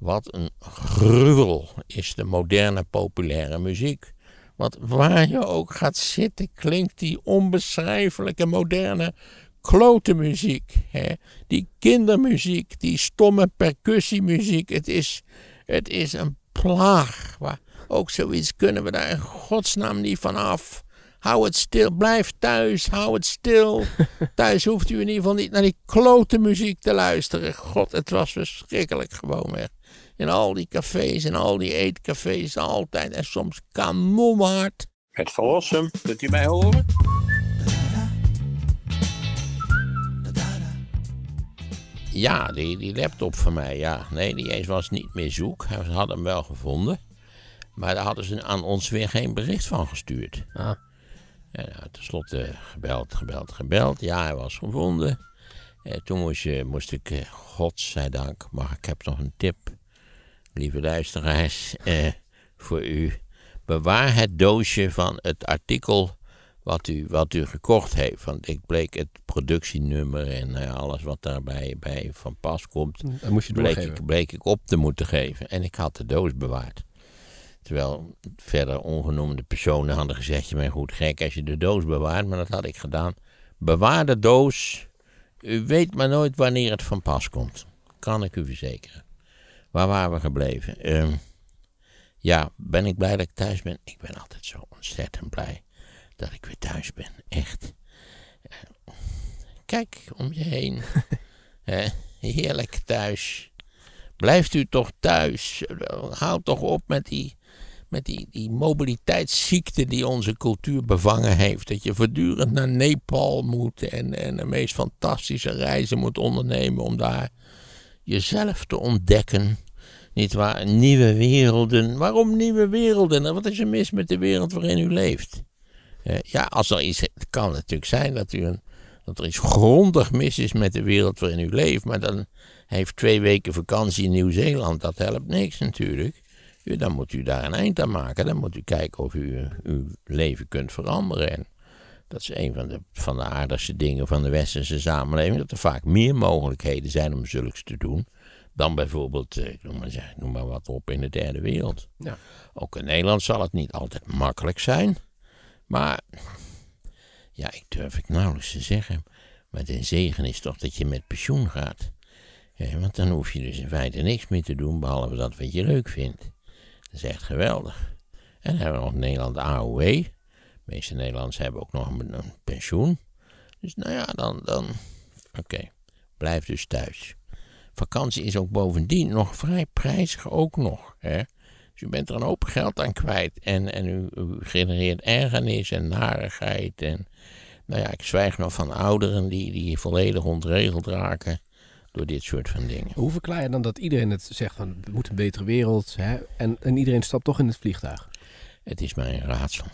Wat een gruwel is de moderne populaire muziek. Want waar je ook gaat zitten, klinkt die onbeschrijfelijke moderne klote muziek. Hè? Die kindermuziek, die stomme percussiemuziek. Het is, het is een plaag. ook zoiets kunnen we daar in godsnaam niet van af. Hou het stil, blijf thuis, hou het stil. thuis hoeft u in ieder geval niet naar die klote muziek te luisteren. God, het was verschrikkelijk gewoon hè. In al die cafés en al die eetcafés altijd. En soms kanonhard. Het verlossen, kunt u mij horen? Ja, die, die laptop van mij, ja. Nee, die eens was niet meer zoek. Ze hadden hem wel gevonden. Maar daar hadden ze aan ons weer geen bericht van gestuurd. Ah. En nou, tenslotte eh, gebeld, gebeld, gebeld. Ja, hij was gevonden. En eh, toen moest, moest ik, eh, godzijdank, maar ik heb nog een tip lieve luisteraars, eh, voor u. Bewaar het doosje van het artikel wat u, wat u gekocht heeft. Want ik bleek het productienummer en eh, alles wat daarbij bij van pas komt, dat moest je bleek, ik, bleek ik op te moeten geven. En ik had de doos bewaard. Terwijl verder ongenoemde personen hadden gezegd: Je bent goed gek als je de doos bewaart. Maar dat had ik gedaan. Bewaar de doos. U weet maar nooit wanneer het van pas komt. Kan ik u verzekeren. Waar waren we gebleven? Ehm, ja, ben ik blij dat ik thuis ben? Ik ben altijd zo ontzettend blij dat ik weer thuis ben. Echt. Eh, kijk om je heen. heerlijk thuis. Blijft u toch thuis. Houd toch op met die, met die, die mobiliteitsziekte die onze cultuur bevangen heeft. Dat je voortdurend naar Nepal moet en, en de meest fantastische reizen moet ondernemen om daar jezelf te ontdekken. Niet waar? Nieuwe werelden. Waarom nieuwe werelden? wat is er mis met de wereld waarin u leeft? Eh, ja, als er iets. Het kan natuurlijk zijn dat, u een, dat er iets grondig mis is met de wereld waarin u leeft. Maar dan heeft twee weken vakantie in Nieuw-Zeeland. Dat helpt niks natuurlijk. dan moet u daar een eind aan maken. Dan moet u kijken of u uw leven kunt veranderen. En dat is een van de, van de aardigste dingen van de westerse samenleving. Dat er vaak meer mogelijkheden zijn om zulks te doen. Dan bijvoorbeeld, eh, noem maar, noem maar wat op, in de derde wereld. Ook in Nederland zal het niet altijd makkelijk zijn. Maar, ja, ik durf ik nauwelijks te zeggen. Maar de zegen is toch dat je met pensioen gaat. Ja, want dan hoef je dus in feite niks meer te doen, behalve dat wat je leuk vindt. Dat is echt geweldig. En dan hebben we nog Nederland AOW. De meeste Nederlanders hebben ook nog een, pensioen. Dus nou ja, dan. dan Oké, blijf dus thuis. Vakantie is ook bovendien nog vrij prijzig, ook nog. Hè? Dus u bent er een hoop geld aan kwijt. En, en u, genereert ergernis en narigheid. En nou ja, ik zwijg nog van ouderen die, die volledig ontregeld raken door dit soort van dingen. Hoe verklaar je dan dat iedereen het zegt van we moeten een betere wereld hè? En, en iedereen stapt toch in het vliegtuig? Het is mij een raadsel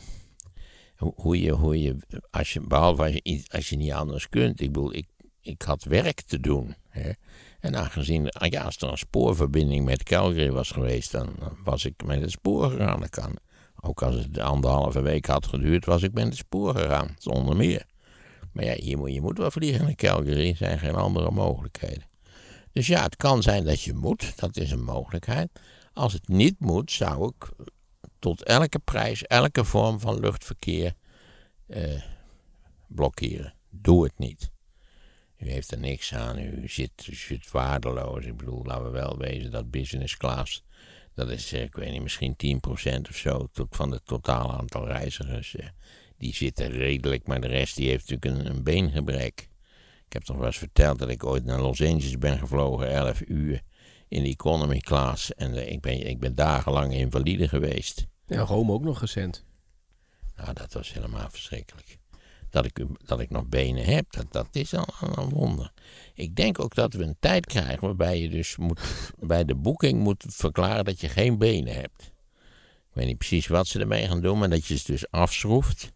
hoe je, hoe je, als je behalve als je, niet anders kunt. Ik bedoel, ik, ik had werk te doen. Hè. En aangezien, ja, als er een spoorverbinding met Calgary was geweest, dan was ik met het spoor gegaan. kan. Ook als het anderhalve week had geduurd, was ik met het spoor gegaan, zonder meer. Maar ja, je moet, je moet wel vliegen naar Calgary, er zijn geen andere mogelijkheden. Dus ja, het kan zijn dat je moet, dat is een mogelijkheid. Als het niet moet, zou ik tot elke prijs, elke vorm van luchtverkeer eh, blokkeren. Doe het niet. U heeft er niks aan, u zit, u zit waardeloos. Ik bedoel, laten we wel wezen dat business class, dat is, eh, ik weet niet, misschien 10% of zo tot, van het totale aantal reizigers. Eh. die zitten redelijk, maar de rest die heeft natuurlijk een, een beengebrek. Ik heb toch wel eens verteld dat ik ooit naar Los Angeles ben gevlogen, 11 uur in de economy class. En eh, ik, ben, ik ben dagenlang invalide geweest. Ja, Rome ook nog recent. Nou, dat was helemaal verschrikkelijk. Dat ik, dat ik nog benen heb, dat, dat is al, een wonder. Ik denk ook dat we een tijd krijgen waarbij je dus moet, bij de boeking moet verklaren dat je geen benen hebt. Ik weet niet precies wat ze ermee gaan doen, maar dat je ze dus afschroeft.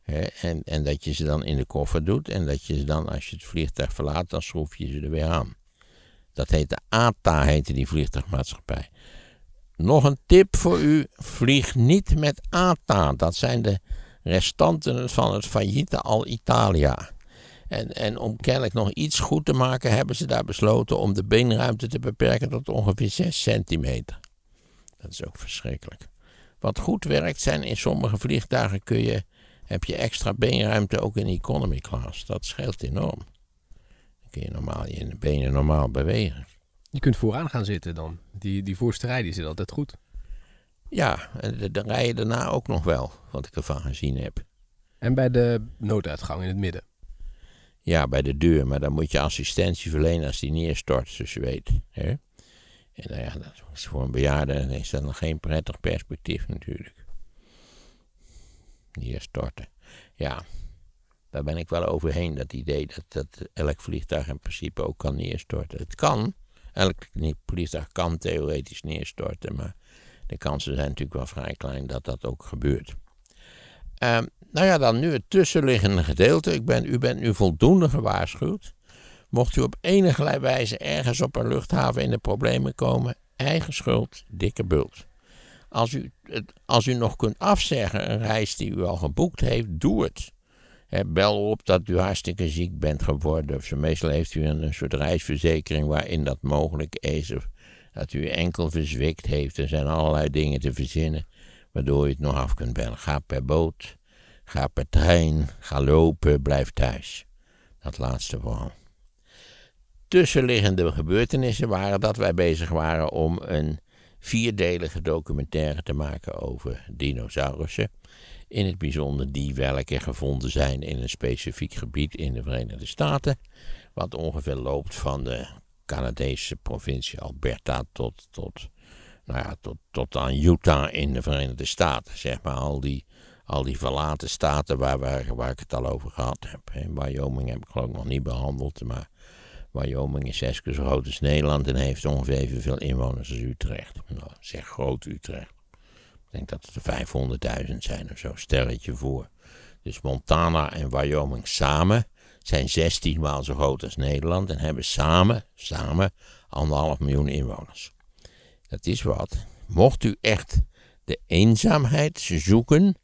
Hè, en, en dat je ze dan in de koffer doet. En dat je ze dan, als je het vliegtuig verlaat, dan schroef je ze er weer aan. Dat heette ATA, heette die vliegtuigmaatschappij. Nog een tip voor u: vlieg niet met ATA. Dat zijn de restanten van het failliete Al Italia. En, en om kennelijk nog iets goed te maken, hebben ze daar besloten om de beenruimte te beperken tot ongeveer 6 centimeter. Dat is ook verschrikkelijk. Wat goed werkt zijn in sommige vliegtuigen kun je, heb je extra beenruimte ook in economy class. Dat scheelt enorm. Dan kun je normaal je benen normaal bewegen. Je kunt vooraan gaan zitten dan. Die, die voorste rij die zit altijd goed. Ja, en dan rij je daarna ook nog wel, wat ik ervan gezien heb. En bij de nooduitgang in het midden? Ja, bij de deur, maar dan moet je assistentie verlenen als die neerstort, zoals je weet. Hè? En nou ja, dat is voor een bejaarde is dat nog geen prettig perspectief natuurlijk. Neerstorten. Ja, daar ben ik wel overheen, dat idee dat, dat elk vliegtuig in principe ook kan neerstorten. Het kan, elk vliegtuig kan theoretisch neerstorten, maar de kansen zijn natuurlijk wel vrij klein dat dat ook gebeurt. Ehm, nou ja, dan nu het tussenliggende gedeelte. Ik ben, u bent nu voldoende gewaarschuwd. Mocht u op enige wijze ergens op een luchthaven in de problemen komen, eigen schuld, dikke bult. Als u, als u nog kunt afzeggen een reis die u al geboekt heeft, doe het bel op dat u hartstikke ziek bent geworden. Of zo. Meestal heeft u een, soort reisverzekering waarin dat mogelijk is. Of dat u enkel verzwikt heeft. Er zijn allerlei dingen te verzinnen waardoor u het nog af kunt bellen. Ga per boot, ga per trein, ga lopen, blijf thuis. Dat laatste vooral. Tussenliggende gebeurtenissen waren dat wij bezig waren om een vierdelige documentaire te maken over dinosaurussen in het bijzonder die welke gevonden zijn in een specifiek gebied in de Verenigde Staten, wat ongeveer loopt van de Canadese provincie Alberta tot, tot, nou ja, tot, tot aan Utah in de Verenigde Staten. Zeg maar al die, al die verlaten staten waar, waar, ik het al over gehad heb. In Wyoming heb ik geloof ik nog niet behandeld, maar Wyoming is zes keer zo groot als Nederland en heeft ongeveer evenveel inwoners als Utrecht. Nou, zeg groot Utrecht. Ik denk dat het er 500.000 zijn of zo, stelletje voor. Dus Montana en Wyoming samen zijn 16 maal zo groot als Nederland en hebben samen, samen, anderhalf miljoen inwoners. Dat is wat. Mocht u echt de eenzaamheid zoeken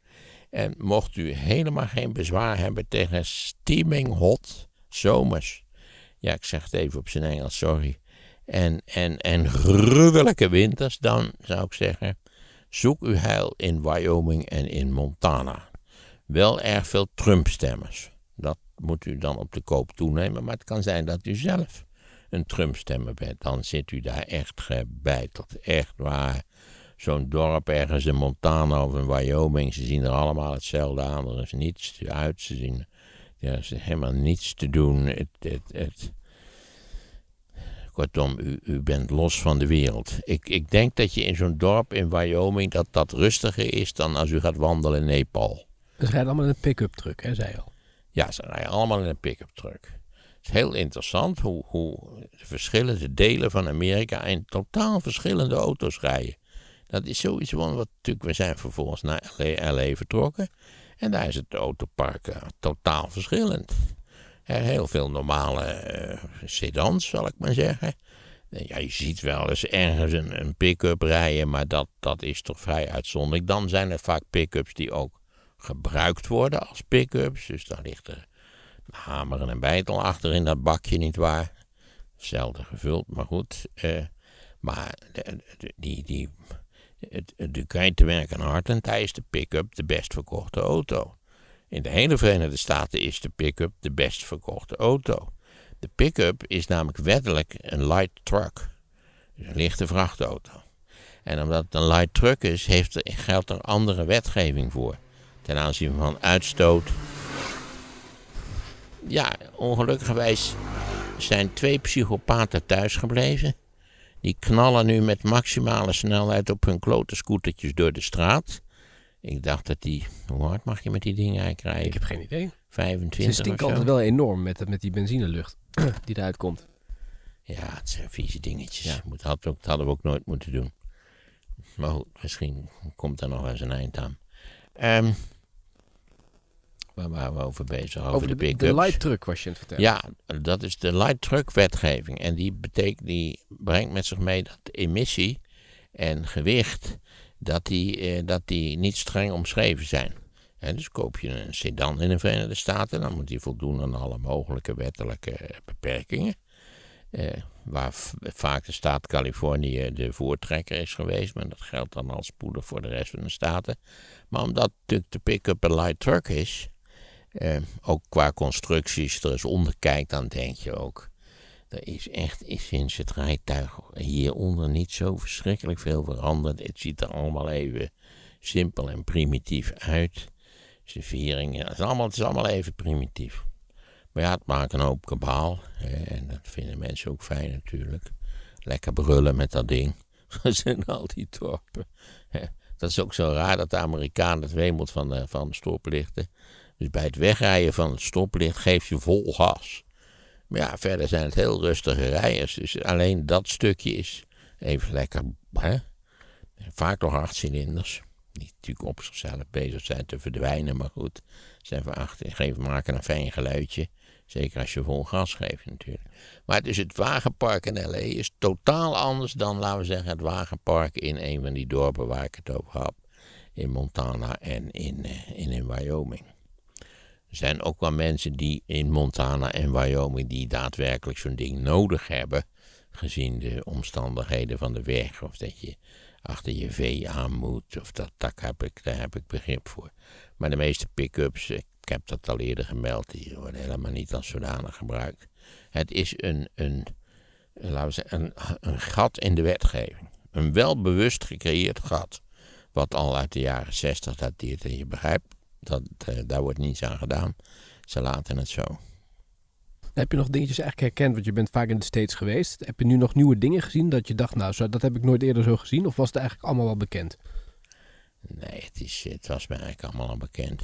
en mocht u helemaal geen bezwaar hebben tegen steaming hot zomers. Ja, ik zeg het even op zijn Engels, sorry. En, en, en gruwelijke winters, dan zou ik zeggen, Zoek uw heil in Wyoming en in Montana. Wel erg veel Trump-stemmers. Dat moet u dan op de koop toenemen, maar het kan zijn dat u zelf een Trump-stemmer bent. Dan zit u daar echt gebeiteld. Echt waar. Zo'n dorp ergens in Montana of in Wyoming, ze zien er allemaal hetzelfde aan. Er is niets uit. Ze zien, er is helemaal niets te doen. Het, het, het, Kortom, u, u bent los van de wereld. Ik, ik denk dat je in zo'n dorp in Wyoming dat dat rustiger is dan als u gaat wandelen in Nepal. Ze rijden allemaal in een pick-up truck, hè, zei je al. Ja, ze rijden allemaal in een pick-up truck. Het is heel interessant hoe, hoe de verschillende delen van Amerika in totaal verschillende auto's rijden. Dat is zoiets wat natuurlijk, we zijn vervolgens naar LA, vertrokken. En daar is het autopark eh, totaal verschillend. Eh, heel veel normale eh, sedans, zal ik maar zeggen. Eh, ja, je ziet wel eens ergens een, pick-up rijden, maar dat, dat is toch vrij uitzonderlijk. Dan zijn er vaak pick-ups die ook gebruikt worden als pick-ups. Dus dan ligt er een hamer en een bijtel achter in dat bakje, nietwaar? Zelden gevuld, maar goed. maar de, die, die, de, Ducati te werken hart en de pick-up de best verkochte auto. In de hele Verenigde Staten is de pick-up de best verkochte auto. De pick-up is namelijk wettelijk een light truck, dus een lichte vrachtauto. En omdat het een light truck is, heeft er, geldt er andere wetgeving voor. Ten aanzien van uitstoot. Ja, ongelukkigwijs zijn twee psychopaten thuisgebleven. Die knallen nu met maximale snelheid op hun klote scootertjes door de straat. Ik dacht dat die... Hoe hard mag je met die dingen eigenlijk rijden? Ik heb geen idee. 25 Ze stinken altijd wel enorm met, met die benzinelucht die eruit komt. Ja, het zijn vieze dingetjes. Ja. Moet, dat hadden we ook nooit moeten doen. Maar goed, misschien komt daar nog eens een eind aan. Ehm, waar waren we over bezig? Over, de, de De light truck was je aan het vertellen. Ja, dat is de light truck wetgeving. En die, betekent, die brengt met zich mee dat emissie en gewicht dat die, eh, dat die niet streng omschreven zijn. dus koop je een sedan in de Verenigde Staten, dan moet die voldoen aan alle mogelijke wettelijke eh, beperkingen. Eh, waar vaak de staat Californië de voortrekker is geweest, maar dat geldt dan al spoedig voor de rest van de staten. Maar omdat natuurlijk de pick-up een light truck is, ook qua constructies, er is onderkijkt, dan denk je ook, er is echt is sinds het rijtuig hieronder niet zo verschrikkelijk veel veranderd. Het ziet er allemaal even simpel en primitief uit. De het is allemaal, het is allemaal even primitief. Maar ja, het maakt een hoop kabaal. Hè, en dat vinden mensen ook fijn natuurlijk. Lekker brullen met dat ding. Dat zijn al die torpen. Dat is ook zo raar dat de Amerikaan het wemelt van, de, van stoplichten. Dus bij het wegrijden van het stoplicht geef je vol gas. Maar ja, verder zijn het heel rustige rijders. Dus alleen dat stukje is even lekker. Hè? Vaak nog acht cilinders. Die natuurlijk op zichzelf bezig zijn te verdwijnen. Maar goed, zijn van acht, geven, maken een fijn geluidje. Zeker als je vol gas geeft natuurlijk. Maar dus het wagenpark in L.A. is totaal anders dan, laten we zeggen, het wagenpark in een van die dorpen waar ik het over had. In Montana en in, eh, in Wyoming. Er zijn ook wel mensen die in Montana en Wyoming die daadwerkelijk zo'n ding nodig hebben, gezien de omstandigheden van de weg, of dat je achter je vee aan moet, of dat, tak heb ik, daar heb ik begrip voor. Maar de meeste pick-ups, ik heb dat al eerder gemeld, die worden helemaal niet als zodanig gebruikt. Het is een, een, laten we zeggen, een, een gat in de wetgeving. Een welbewust gecreëerd gat, wat al uit de jaren 60 dateert en je begrijpt dat, eh, daar wordt niets aan gedaan. Ze laten het zo. Heb je nog dingetjes eigenlijk herkend? Want je bent vaak in de States geweest. Heb je nu nog nieuwe dingen gezien dat je dacht, nou, zo, dat heb ik nooit eerder zo gezien? Of was het eigenlijk allemaal wel bekend? Nee, het, is, het was me eigenlijk allemaal al bekend.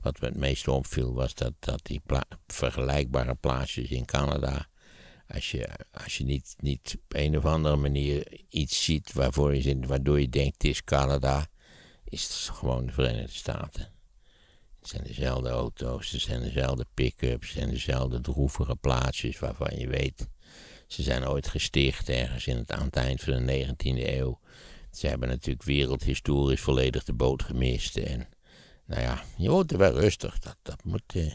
Wat me het meest opviel was dat, dat die vergelijkbare plaatsjes in Canada. Als je, als je niet, niet op een of andere manier iets ziet waarvoor je, waardoor je denkt: het is Canada, is het gewoon de Verenigde Staten. Het zijn dezelfde auto's, het zijn dezelfde pick-ups, het zijn dezelfde droevige plaatsjes waarvan je weet. Ze zijn ooit gesticht ergens in het, aan het eind van de 19e eeuw. Ze hebben natuurlijk wereldhistorisch volledig de boot gemist. En nou ja, je wordt er wel rustig, dat, dat, moet, eh,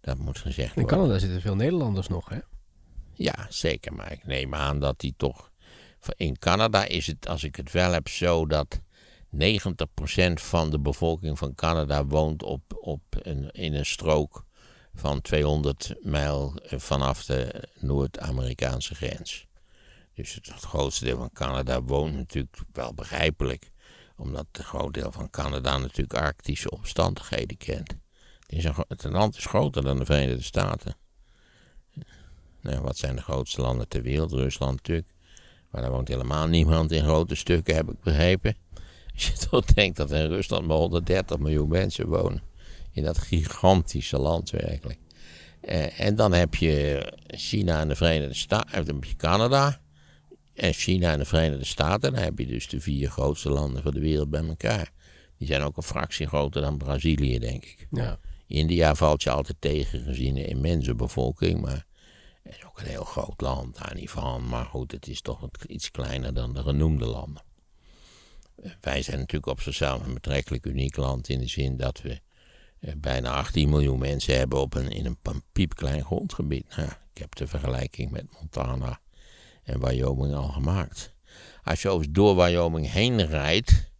dat moet gezegd worden. In Canada zitten veel Nederlanders nog, hè? Ja, zeker. Maar ik neem aan dat die toch. In Canada is het, als ik het wel heb, zo dat 90% van de bevolking van Canada woont op, op in een strook van 200 mijl vanaf de Noord-Amerikaanse grens. Dus het grootste deel van Canada woont natuurlijk wel begrijpelijk, omdat een groot deel van Canada natuurlijk arctische omstandigheden kent. Het, is een, het land is groter dan de Verenigde Staten. Nou, wat zijn de grootste landen ter wereld? Rusland natuurlijk. Maar daar woont helemaal niemand in grote stukken, heb ik begrepen. Als je toch denkt dat in Rusland maar 130 miljoen mensen wonen. In dat gigantische land werkelijk. en dan heb je China en de Verenigde Staten, eh, heb je Canada. En China en de Verenigde Staten, dan heb je dus de vier grootste landen van de wereld bij elkaar. Die zijn ook een fractie groter dan Brazilië, denk ik. Ja. India valt je altijd tegen, gezien de immense bevolking. Maar is ook een heel groot land, daar niet van. Maar goed, het is toch iets kleiner dan de genoemde landen. Wij zijn natuurlijk op zichzelf een betrekkelijk uniek land in de zin dat we eh, bijna 18 miljoen mensen hebben op een, in een piepklein grondgebied. Nou, ik heb de vergelijking met Montana en Wyoming al gemaakt. Als je overigens door Wyoming heen rijdt,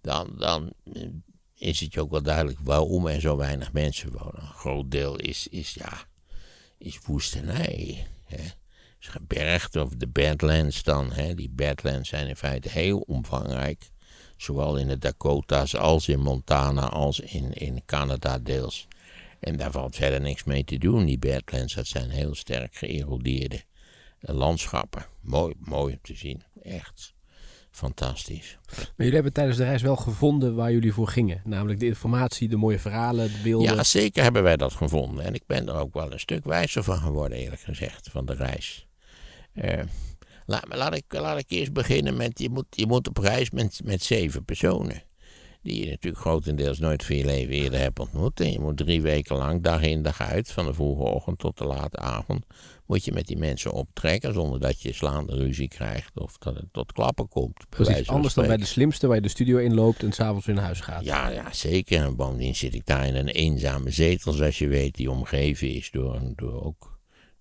dan, dan eh, is het je ook wel duidelijk waarom er zo weinig mensen wonen. Een groot deel is, is, ja, is woestenij. Hè. Is gebergd of de Badlands dan. Hè. Die Badlands zijn in feite heel omvangrijk. Zowel in de Dakota's als in Montana als in, in Canada deels. En daar valt verder niks mee te doen. Die Badlands, dat zijn heel sterk geërodeerde landschappen. Mooi, mooi om te zien. Echt fantastisch. Maar jullie hebben tijdens de reis wel gevonden waar jullie voor gingen. Namelijk de informatie, de mooie verhalen, de beelden. Ja, zeker hebben wij dat gevonden. En ik ben er ook wel een stuk wijzer van geworden, eerlijk gezegd, van de reis. Uh, Laat, laat, ik, laat ik eerst beginnen met, je moet, je moet op reis met, met zeven personen. Die je natuurlijk grotendeels nooit van je leven eerder hebt ontmoet. En je moet drie weken lang, dag in dag uit, van de vroege ochtend tot de late avond, moet je met die mensen optrekken zonder dat je slaande ruzie krijgt of dat het tot klappen komt. Precies, anders dan bij de slimste waar je de studio inloopt en s'avonds weer naar huis gaat. Ja, ja, zeker. En bovendien zit ik daar in een eenzame zetel, zoals je weet, die omgeven is door, door ook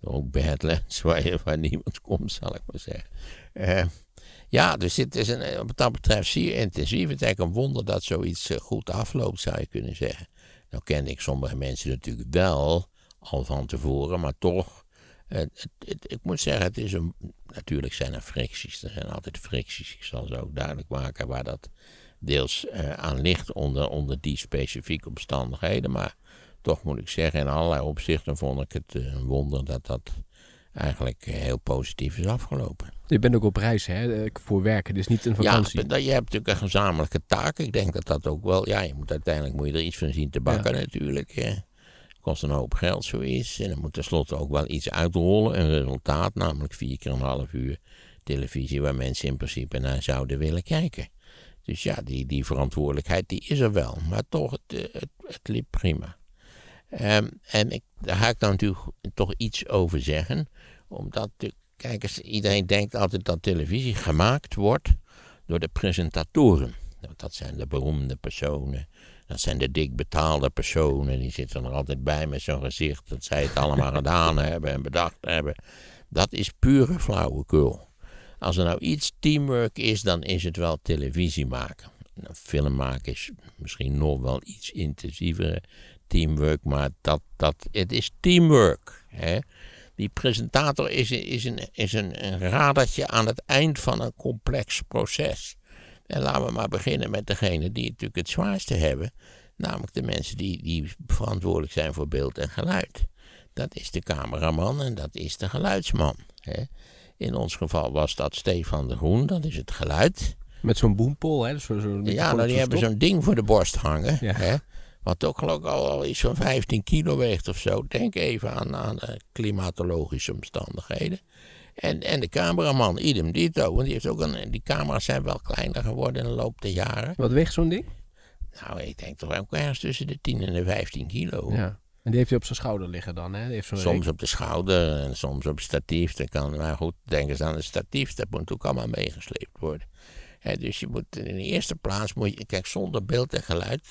ook badlands waar, niemand komt, zal ik maar zeggen. Eh, ja, dus dit is een, eh, wat dat betreft zeer intensief. Het is eigenlijk een wonder dat zoiets eh, goed afloopt, zou je kunnen zeggen. Nou kende ik sommige mensen natuurlijk wel, al van tevoren, maar toch. Het, ik moet zeggen, het is een, natuurlijk zijn er fricties. Er zijn altijd fricties. Ik zal ze ook duidelijk maken waar dat deels aan ligt onder, onder die specifieke omstandigheden. Maar toch moet ik zeggen, in allerlei opzichten vond ik het eh, een wonder dat dat eigenlijk eh, heel positief is afgelopen. Je bent ook op reis hè, eh, voor werken, dus niet een vakantie. Ja, je hebt natuurlijk een gezamenlijke taak. Ik denk dat dat ook wel... Ja, je moet, uiteindelijk moet je er iets van zien te bakken natuurlijk. Het kost een hoop geld zoiets. En dan moet tenslotte ook wel iets uitrollen. Een resultaat, namelijk vier keer een half uur televisie... waar mensen in principe naar zouden willen kijken. Dus ja, die, die verantwoordelijkheid die is er wel. Maar toch, het, het, het liep prima. Ehm, en ik, daar ga ik dan natuurlijk toch iets over zeggen. Omdat de kijkers, iedereen denkt altijd dat televisie gemaakt wordt door de presentatoren. Nou, dat zijn de beroemde personen. Dat zijn de dik betaalde personen. Die zitten er altijd bij met zo'n gezicht dat zij het allemaal gedaan hebben en bedacht hebben. Dat is pure flauwekul. Als er nou iets teamwork is, dan is het wel televisie maken. film maken is misschien nog wel iets intensievere teamwork, maar dat, dat, het is teamwork. Hè? Die presentator is, is, een, is een, een radertje aan het eind van een complex proces. En laten we maar beginnen met degene die het natuurlijk het zwaarste hebben. Namelijk de mensen die, die verantwoordelijk zijn voor beeld en geluid. Dat is de cameraman en dat is de geluidsman. Hè? In ons geval was dat Stefan de Groen, dat is het geluid. Met zo'n boompol, hè? Zo, zo, ja, nou, die hebben zo'n ding voor de borst hangen. Ja. Hè? Wat ook geloof al, iets van 15 kilo weegt of zo. Denk even aan, aan de eh, klimatologische omstandigheden. En, en de cameraman, idem dito. Want die, heeft ook een, die camera's zijn wel kleiner geworden in de loop der jaren. Wat weegt zo'n ding? Nou, ik denk toch ook ergens tussen de 10 en de 15 kilo. Ja. En die heeft hij op zijn schouder liggen dan, hè? heeft soms op de schouder en soms op statief. Dat kan, maar goed, denk eens aan het statief. Dat moet ook allemaal meegesleept worden. dus je moet in de eerste plaats, moet je, kijk, zonder beeld en geluid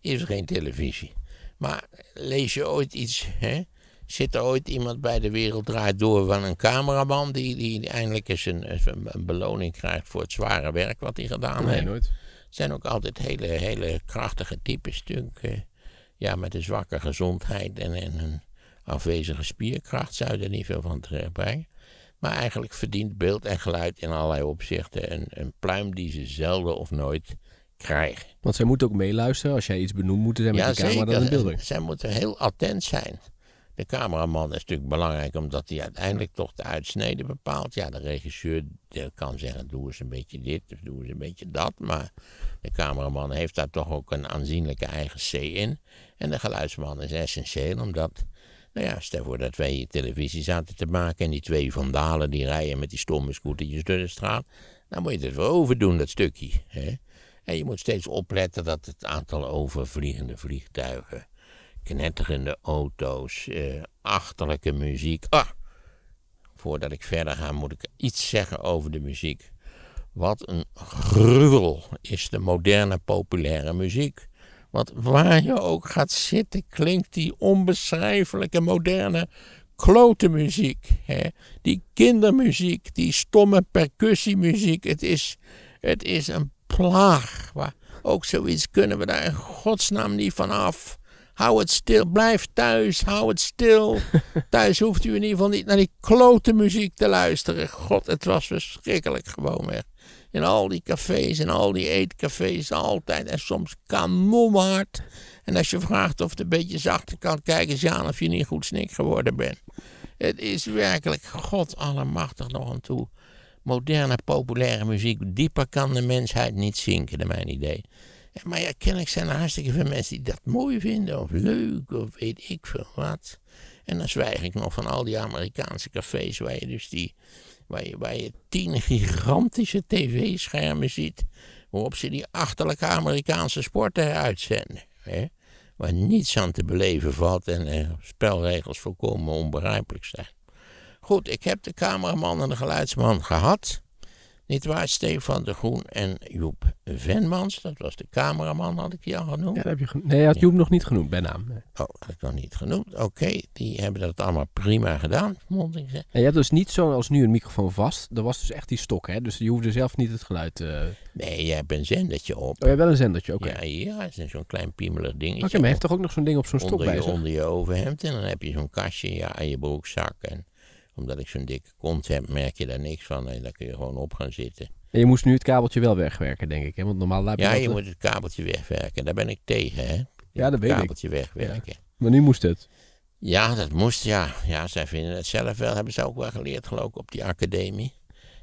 is er geen televisie. Maar lees je ooit iets, hè? Zit er ooit iemand bij de wereld draait door van een cameraman die, die eindelijk eens een, beloning krijgt voor het zware werk wat hij gedaan heeft? Nee, nooit. Het zijn ook altijd hele, hele krachtige types, natuurlijk. ja, met een zwakke gezondheid en, en een afwezige spierkracht zou je er niet veel van terecht brengen. Maar eigenlijk verdient beeld en geluid in allerlei opzichten een, een pluim die ze zelden of nooit want zij moeten ook meeluisteren als jij iets benoemd moet zijn met ja, de camera dan Zij moeten heel attent zijn. De cameraman is natuurlijk belangrijk omdat hij uiteindelijk toch de uitsnede bepaalt. Ja, de regisseur kan zeggen: doe eens een beetje dit of doe eens een beetje dat. Maar de cameraman heeft daar toch ook een aanzienlijke eigen C in. En de geluidsman is essentieel omdat. Nou ja, stel voor dat wij je televisie zaten te maken en die twee vandalen die rijden met die stomme scootertjes door de straat. Dan moet je het wel overdoen, dat stukje. Hè? je moet steeds opletten dat het aantal overvliegende vliegtuigen, knetterende auto's, eh, achterlijke muziek. Ah, voordat ik verder ga, moet ik iets zeggen over de muziek. Wat een gruwel is de moderne populaire muziek. Want waar je ook gaat zitten, klinkt die onbeschrijfelijke moderne klote muziek. Hè? Die kindermuziek, die stomme percussiemuziek. Het is, het is een plaag. Ook zoiets kunnen we daar in godsnaam niet van af. Hou het stil, blijf thuis, hou het stil. Thuis hoeft u in ieder geval niet naar die klote muziek te luisteren. God, het was verschrikkelijk gewoon weer. In al die cafés, en al die eetcafés, altijd. En soms kanonhard. En als je vraagt of het een beetje zachter kan, kijken ze aan of je niet goed snik geworden bent. Het is werkelijk God allemachtig nog aan toe moderne populaire muziek. Dieper kan de mensheid niet zinken, naar mijn idee. Maar ja, kennelijk zijn er hartstikke veel mensen die dat mooi vinden of leuk of weet ik veel wat. En dan zwijg ik nog van al die Amerikaanse cafés waar je dus die, waar je, waar je tien gigantische tv-schermen ziet waarop ze die achterlijke Amerikaanse sporten uitzenden. Hè? Waar niets aan te beleven valt en eh, spelregels volkomen onbegrijpelijk zijn. Goed, ik heb de cameraman en de geluidsman gehad. Niet waar, Stefan de Groen en Joep Venmans. Dat was de cameraman, had ik je al genoemd. heb je nee, je had Joep nog niet genoemd bij naam. Nee. Oh, had ik nog niet genoemd. Oké, die hebben dat allemaal prima gedaan, moet ik En je hebt dus niet zoals als nu een microfoon vast. Dat was dus echt die stok, hè? Dus je hoefde zelf niet het geluid... te. Eh, nee, je hebt een zendertje op. Oh, je hebt wel een zendertje, oké. Okay. Ja, ja, het is zo'n klein piemelig dingetje. Oké, maar je hebt toch ook nog zo'n ding op zo'n stok bij je, Onder je overhemd en dan heb je zo'n kastje ja, in je broekzak en omdat ik zo'n dikke kont heb, merk je daar niks van. En daar kun je gewoon op gaan zitten. En je moest nu het kabeltje wel wegwerken, denk ik. Hè? Want normaal laat je Ja, je moet het kabeltje wegwerken. Daar ben ik tegen, hè? Ja, dat weet ik. Het kabeltje wegwerken. Maar nu moest het. Ja, dat moest, ja. Ja, zij vinden het zelf wel. Hebben ze ook wel geleerd, geloof ik, op die academie.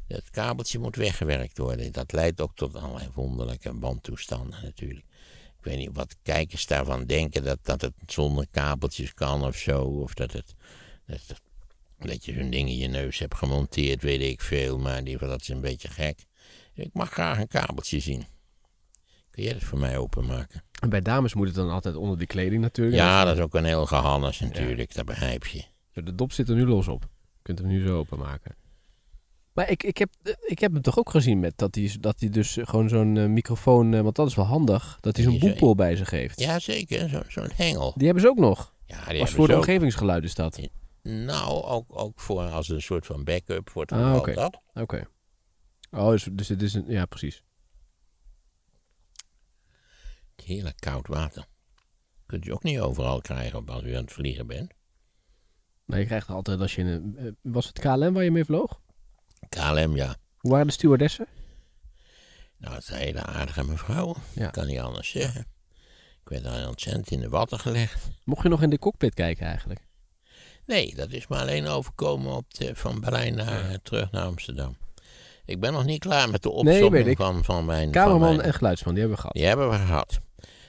Dat kabeltje moet weggewerkt worden. Dat leidt ook tot allerlei wonderlijke bandtoestanden natuurlijk. Ik weet niet wat kijkers daarvan denken. Dat, dat het zonder kabeltjes kan of zo. Of dat het, dat het dat je zo'n ding in je neus hebt gemonteerd, weet ik veel, maar die, dat is een beetje gek. Ik mag graag een kabeltje zien. Kun jij dat voor mij openmaken? En bij dames moet het dan altijd onder de kleding natuurlijk. Ja, dat is ook een heel gehannes natuurlijk, dat begrijp je. De dop zit er nu los op. Je kunt hem nu zo openmaken. Maar ik, ik, heb, ik heb hem toch ook gezien met dat hij, dat hij dus gewoon zo'n eh, microfoon, eh, want dat is wel handig, dat hij zo'n boekpol bij zich heeft. Ja, zeker, zo'n hengel. Die hebben ze ook nog. Ja, die voor de omgevingsgeluid is dat. Nou, ook, ook voor als een soort van backup voor het ah, geval dat. Oké. Okay. Oh, dus, dus het is een... Ja, precies. Heerlijk koud water. Kunt je ook niet overal krijgen op als je aan het vliegen bent. je krijgt altijd als je... Een, eh, was het KLM waar je mee vloog? KLM, ja. Hoe waren de stewardessen? Nou, het zijn hele aardige mevrouw. Ja. Kan niet anders zeggen. Ik werd daar ontzettend in de watten gelegd. Mocht je nog in de cockpit kijken eigenlijk? Nee, dat is me alleen overkomen op van Berlijn naar, eh, terug naar Amsterdam. Ik ben nog niet klaar met de opzomming nee, van, van mijn... Kamerman en geluidsman, die hebben we gehad. Die hebben we gehad.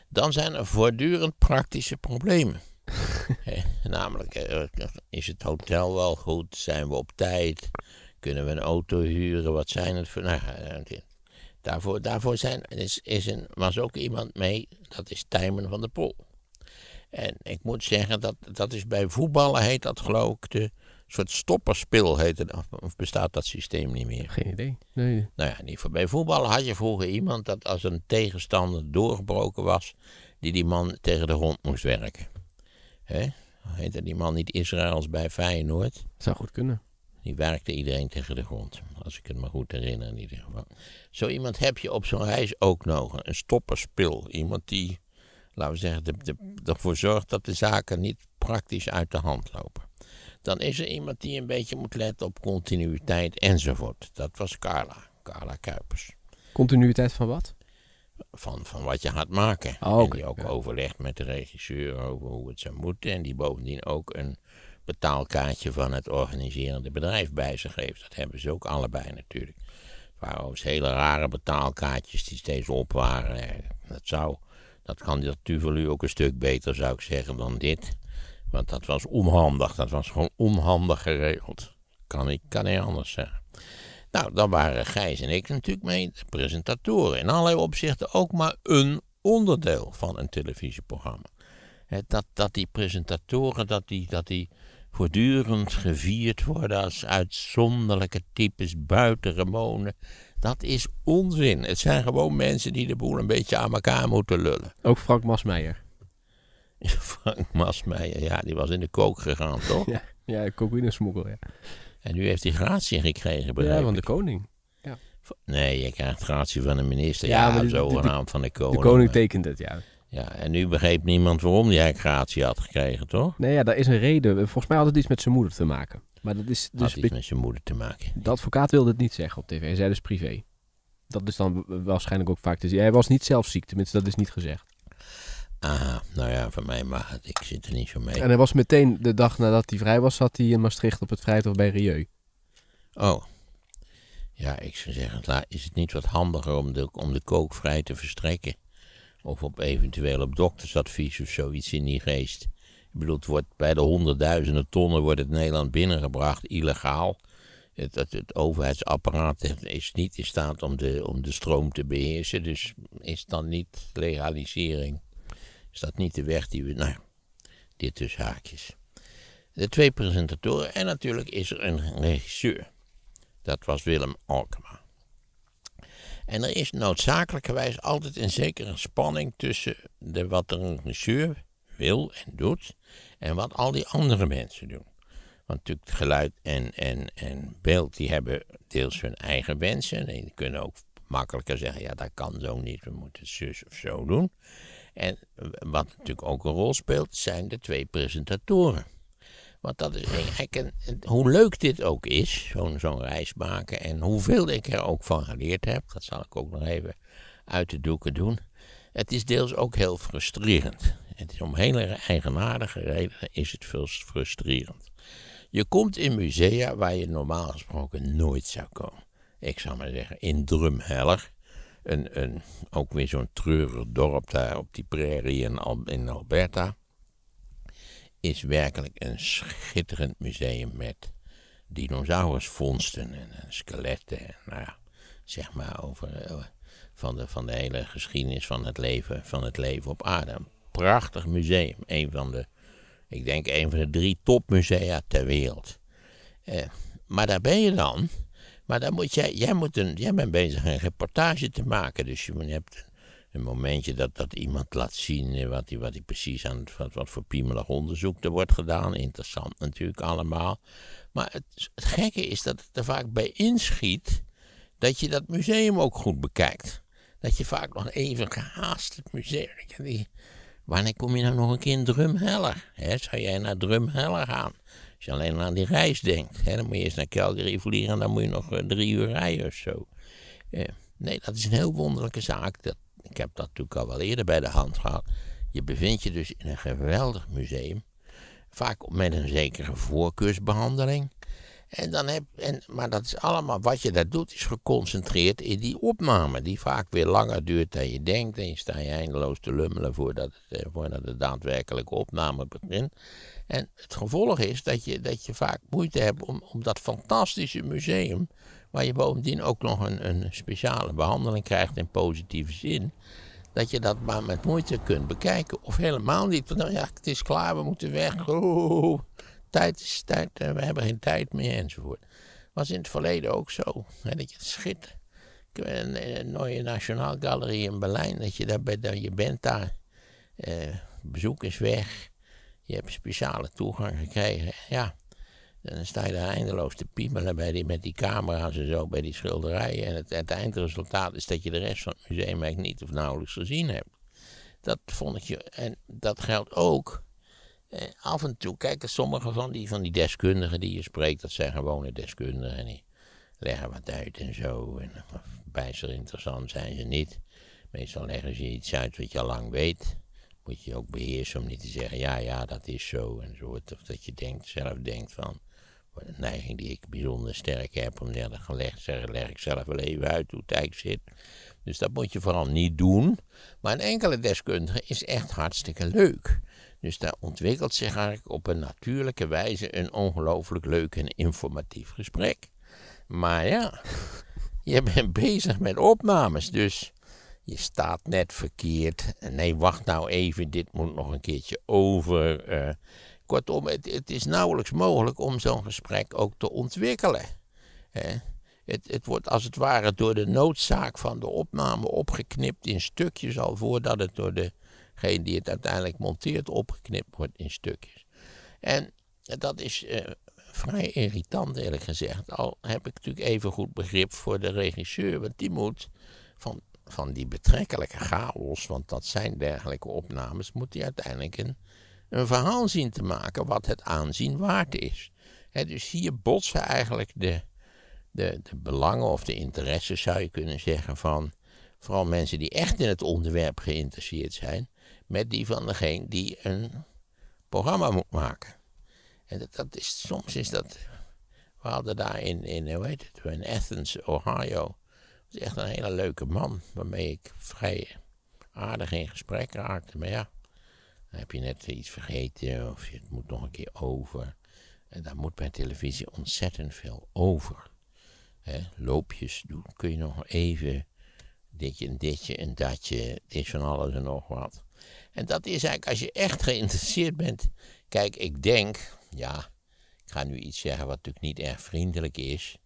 Dan zijn er voortdurend praktische problemen. namelijk, eh, is het hotel wel goed? Zijn we op tijd? Kunnen we een auto huren? Wat zijn het voor... Nou, eh, daarvoor daarvoor zijn, is, is een, was ook iemand mee, dat is Tijmen van der Pol. En ik moet zeggen, dat, dat is bij voetballen heet dat geloof ik soort stopperspil heet of bestaat dat systeem niet meer? Geen idee. Nee. Nou ja, in ieder geval bij voetballen had je vroeger iemand dat als een tegenstander doorgebroken was, die die man tegen de grond moest werken. Hè? Heette die man niet Israëls bij Feyenoord? Zou goed kunnen. Die werkte iedereen tegen de grond. Als ik het me goed herinner in ieder geval. Zo iemand heb je op zo'n reis ook nog. Een stopperspil. Iemand die laten we zeggen, dat de, ervoor zorgt dat de zaken niet praktisch uit de hand lopen. Dan is er iemand die een beetje moet letten op continuïteit enzovoort. Dat was Carla, Carla Kuipers. Continuïteit van wat? Van, van wat je gaat maken. Ah, en die ook overlegt met de regisseur over hoe het zou moeten. En die bovendien ook een betaalkaartje van het organiserende bedrijf bij zich heeft. Dat hebben ze ook allebei natuurlijk. Het waren overigens hele rare betaalkaartjes die steeds op waren. Dat zou dat kan dat u ook een stuk beter, zou ik zeggen, dan dit. Want dat was onhandig. Dat was gewoon onhandig geregeld. Kan ik kan niet anders zeggen. Nou, dan waren Gijs en ik natuurlijk mee, presentatoren. In allerlei opzichten ook maar een onderdeel van een televisieprogramma. dat, dat die presentatoren, dat die, dat die voortdurend gevierd worden als uitzonderlijke types, buitengewonen dat is onzin. Het zijn gewoon mensen die de boel een beetje aan elkaar moeten lullen. Ook Frank Masmeijer. Frank Masmeijer, ja, die was in de kook gegaan, toch? ja, ja cocaïnesmokkel, ja. En nu heeft hij gratie gekregen, begrijp Ja, van de koning. Ja. Nee, je krijgt gratie van een minister. Ja, ja zogenaamd van de koning. De koning tekent het, ja. Ja, en nu begreep niemand waarom hij gratie had gekregen, toch? Nee, ja, daar is een reden. Volgens mij had het iets met zijn moeder te maken. Maar dat is dus... Had iets met zijn moeder te maken. De advocaat wilde het niet zeggen op tv. Hij zei dus privé. Dat is dan waarschijnlijk ook vaak te zien. Hij was niet zelf ziek, tenminste dat is niet gezegd. Aha, nou ja, van mij mag het. Ik zit er niet zo mee. En hij was meteen, de dag nadat hij vrij was, zat hij in Maastricht op het vrijdag bij Rieu. Oh. Ja, ik zou zeggen, is het niet wat handiger om de, om de kook vrij te verstrekken? Of op eventueel op doktersadvies of zoiets in die geest. Ik wordt bij de honderdduizenden tonnen wordt het Nederland binnengebracht, illegaal. Het, het, overheidsapparaat is niet in staat om de, om de stroom te beheersen. Dus is dan niet legalisering. Is dat niet de weg die we. Nou, dit tussen haakjes. De twee presentatoren en natuurlijk is er een regisseur. Dat was Willem Alkema. En er is noodzakelijkerwijs altijd een zekere spanning tussen de, wat de regisseur wil en doet en wat al die andere mensen doen. Want natuurlijk geluid en, en, en beeld, die hebben deels hun eigen wensen. En die kunnen ook makkelijker zeggen, ja dat kan zo niet, we moeten zus of zo doen. En wat natuurlijk ook een rol speelt, zijn de twee presentatoren. Want dat is eigenlijk hoe leuk dit ook is, zo'n zo'n reis maken. En hoeveel ik er ook van geleerd heb, dat zal ik ook nog even uit de doeken doen. Het is deels ook heel frustrerend. Het is om hele eigenaardige redenen is het veel frustrerend. Je komt in musea waar je normaal gesproken nooit zou komen. Ik zou maar zeggen, in Drumheller. Een, een, ook weer zo'n treurig dorp daar op die prairie in, in Alberta. Is werkelijk een schitterend museum met dinosaurusvondsten en, skeletten. En, nou ja, zeg maar over eh, van de, van de hele geschiedenis van het, leven, van het leven op aarde. prachtig museum. Een van de, ik denk, een van de drie topmusea ter wereld. Eh, maar daar ben je dan. Maar dan moet jij, jij, moet een, jij bent bezig een reportage te maken. Dus je hebt een momentje dat, dat iemand laat zien eh, wat hij wat precies aan wat, wat voor piemelig onderzoek er wordt gedaan. Interessant natuurlijk allemaal. Maar het, het gekke is dat het er vaak bij inschiet dat je dat museum ook goed bekijkt dat je vaak nog even gehaast het museum. wanneer kom je nou nog een keer in Drumheller? Hè? Zou jij naar Drumheller gaan? Als je alleen aan die reis denkt. Hè? Dan moet je eerst naar Calgary vliegen en dan moet je nog eh, drie uur rijden of zo. nee, dat is een heel wonderlijke zaak. Dat, ik heb dat natuurlijk al wel eerder bij de hand gehad. Je bevindt je dus in een geweldig museum. Vaak met een zekere voorkeursbehandeling. En dan heb, en, maar dat is allemaal, wat je daar doet, is geconcentreerd in die opname. Die vaak weer langer duurt dan je denkt. En je sta je eindeloos te lummelen voordat, het, eh, voordat de daadwerkelijke opname begint. En het gevolg is dat je, dat je vaak moeite hebt om, om dat fantastische museum. Waar je bovendien ook nog een, een speciale behandeling krijgt in positieve zin dat je dat maar met moeite kunt bekijken. Of helemaal niet. want ja, het is klaar, we moeten weg. Oh, oh, oh tijd is tijd, eh, we hebben geen tijd meer enzovoort. Was in het verleden ook zo. Hè, dat je schittert. Ik een, eh, een nieuwe Nationaal Galerie in Berlijn, dat je daar bent, dat je bent daar. Eh, bezoek is weg. Je hebt speciale toegang gekregen. Ja, dan sta je daar eindeloos te piemelen bij die, met die camera's en zo, bij die schilderijen. En het, het eindresultaat is dat je de rest van het museum eigenlijk niet of nauwelijks gezien hebt. Dat vond ik je. En dat geldt ook eh, af en toe, kijken sommige van die, van die deskundigen die je spreekt, dat zijn gewone deskundigen. En die leggen wat uit en zo. En eh, bijster interessant zijn ze niet. Meestal leggen ze iets uit wat je al lang weet. Moet je ook beheersen om niet te zeggen, ja, ja, dat is zo enzovoort. Of dat je denkt, zelf denkt van, een neiging die ik bijzonder sterk heb om dat gelegd zeggen, leg ik zelf wel even uit hoe het zit. Dus dat moet je vooral niet doen. Maar een enkele deskundige is echt hartstikke leuk. Dus daar ontwikkelt zich eigenlijk op een natuurlijke wijze een ongelooflijk leuk en informatief gesprek. Maar ja, je bent bezig met opnames, dus je staat net verkeerd. Nee, wacht nou even, dit moet nog een keertje over. Eh, kortom, het, is nauwelijks mogelijk om zo'n gesprek ook te ontwikkelen. het, het, wordt als het ware door de noodzaak van de opname opgeknipt in stukjes al voordat het door de geen die het uiteindelijk monteert, opgeknipt wordt in stukjes. En dat is eh, vrij irritant, eerlijk gezegd. Al heb ik natuurlijk even goed begrip voor de regisseur, want die moet van, van die betrekkelijke chaos, want dat zijn dergelijke opnames, moet hij uiteindelijk een, een verhaal zien te maken wat het aanzien waard is. dus hier botsen eigenlijk de, de, de belangen of de interesses, zou je kunnen zeggen, van vooral mensen die echt in het onderwerp geïnteresseerd zijn met die van degene die een programma moet maken. En dat, dat is, soms is dat. We hadden daar in, in, hoe heet het, in Athens, Ohio. Dat echt een hele leuke man, waarmee ik vrij aardig in gesprek raakte. Maar ja, dan heb je net iets vergeten of het moet nog een keer over. En daar moet bij televisie ontzettend veel over. He, loopjes doen, kun je nog even ditje en ditje en datje, dit van alles en nog wat. En dat is eigenlijk als je echt geïnteresseerd bent. Kijk, ik denk, ja, ik ga nu iets zeggen wat natuurlijk niet erg vriendelijk is.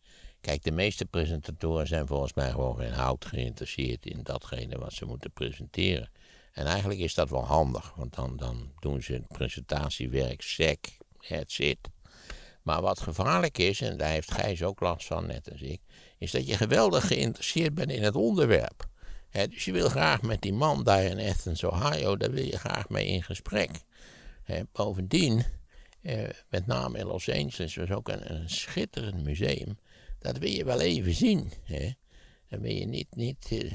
Kijk, de meeste presentatoren zijn volgens mij gewoon in hout geïnteresseerd in datgene wat ze moeten presenteren. En eigenlijk is dat wel handig, want dan, dan doen ze het presentatiewerk sec, that's it. Maar wat gevaarlijk is, en daar heeft Gijs ook last van, net als ik, is dat je geweldig geïnteresseerd bent in het onderwerp dus je wil graag met die man daar in Athens, Ohio, daar wil je graag mee in gesprek. bovendien, eh, met name in Los Angeles was ook een, schitterend museum. Dat wil je wel even zien. Hè. Dan wil je niet. niet eh,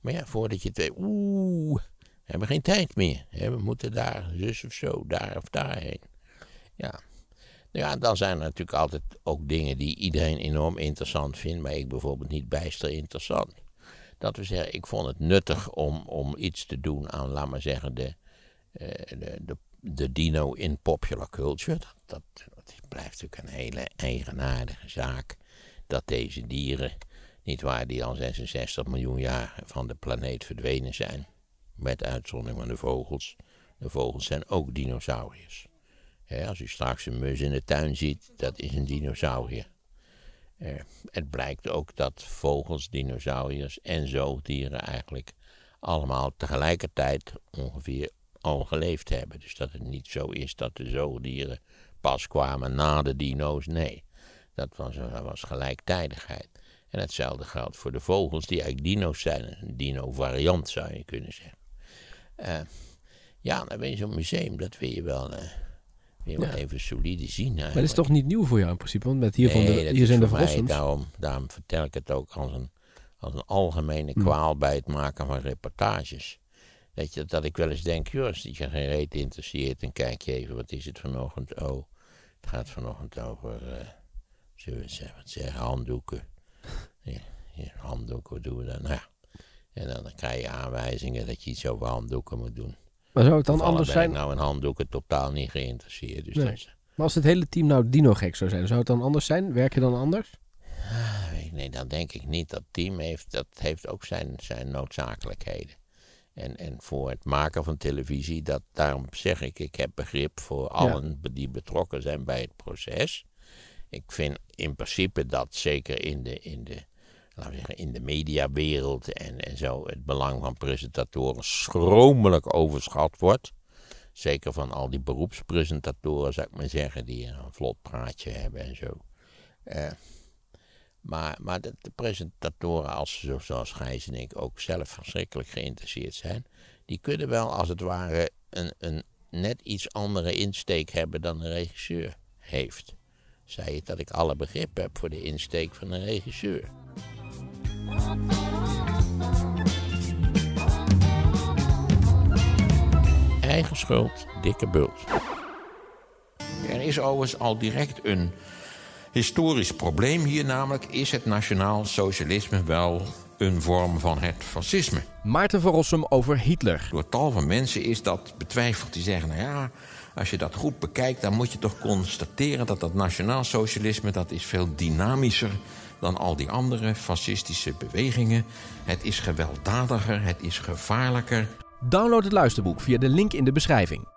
maar ja, voordat je weet, oeh, hebben geen tijd meer. we moeten daar zus of zo, daar of daarheen. Ja. Nou ja, dan zijn er natuurlijk altijd ook dingen die iedereen enorm interessant vindt, maar ik bijvoorbeeld niet bijster interessant dat we zeggen, ik vond het nuttig om, om iets te doen aan, laat maar zeggen, de, eh, de, de, dino in popular culture. Dat, blijft natuurlijk een hele eigenaardige zaak, dat deze dieren, niet waar, die al 66 miljoen jaar van de planeet verdwenen zijn, met uitzondering van de vogels. De vogels zijn ook dinosauriërs. als u straks een mus in de tuin ziet, dat is een dinosaurier. Eh, het blijkt ook dat vogels, dinosauriërs en zoogdieren eigenlijk allemaal tegelijkertijd ongeveer al geleefd hebben. Dus dat het niet zo is dat de zoogdieren pas kwamen na de dino's. Nee, dat was, eh, was gelijktijdigheid. En hetzelfde geldt voor de vogels, die eigenlijk dino's zijn. Een dino-variant zou je kunnen zeggen. Eh, ja, dan ben zo'n museum, dat wil je wel maar ja. even solide zien. Maar dat is toch niet nieuw voor jou in principe? Want met hiervan de, hier zijn de verrassingen. Daarom, daarom vertel ik het ook als een, als een algemene hm. kwaal bij het maken van reportages. Dat, je, dat ik wel eens denk, joh, als je geen reet interesseert, dan kijk je even, wat is het vanochtend? Oh, het gaat vanochtend over, uh, zullen zeggen, handdoeken. handdoeken, doen we dan? Nou ja. En dan krijg je aanwijzingen dat je iets over handdoeken moet doen. Maar zou het dan anders zijn? nou in handdoeken totaal niet geïnteresseerd. Dus Maar als het hele team nou dino-gek zou zijn, zou het dan anders zijn? Werk je dan anders? Ah, nee, dan denk ik niet. Dat team heeft, dat heeft ook zijn, zijn noodzakelijkheden. En, en voor het maken van televisie, dat, daarom zeg ik, ik heb begrip voor allen die betrokken zijn bij het proces. Ik vind in principe dat zeker in de, in de in de mediawereld en, en zo het belang van presentatoren schromelijk overschat wordt. Zeker van al die beroepspresentatoren, zou ik maar zeggen, die een vlot praatje hebben en zo. Eh, maar, maar de, de, presentatoren, als, zoals Gijs en ik ook zelf verschrikkelijk geïnteresseerd zijn, die kunnen wel als het ware een, een net iets andere insteek hebben dan de regisseur heeft. Zij het dat ik alle begrip heb voor de insteek van een regisseur. Eigen schuld, dikke bult. Er is overigens al direct een historisch probleem hier, namelijk is het nationaal socialisme wel een vorm van het fascisme. Maarten van over Hitler. Door tal van mensen is dat betwijfeld. Die zeggen, nou ja, als je dat goed bekijkt... dan moet je toch constateren dat dat nationaal socialisme... dat is veel dynamischer dan al die andere fascistische bewegingen. Het is gewelddadiger, het is gevaarlijker. Download het luisterboek via de link in de beschrijving.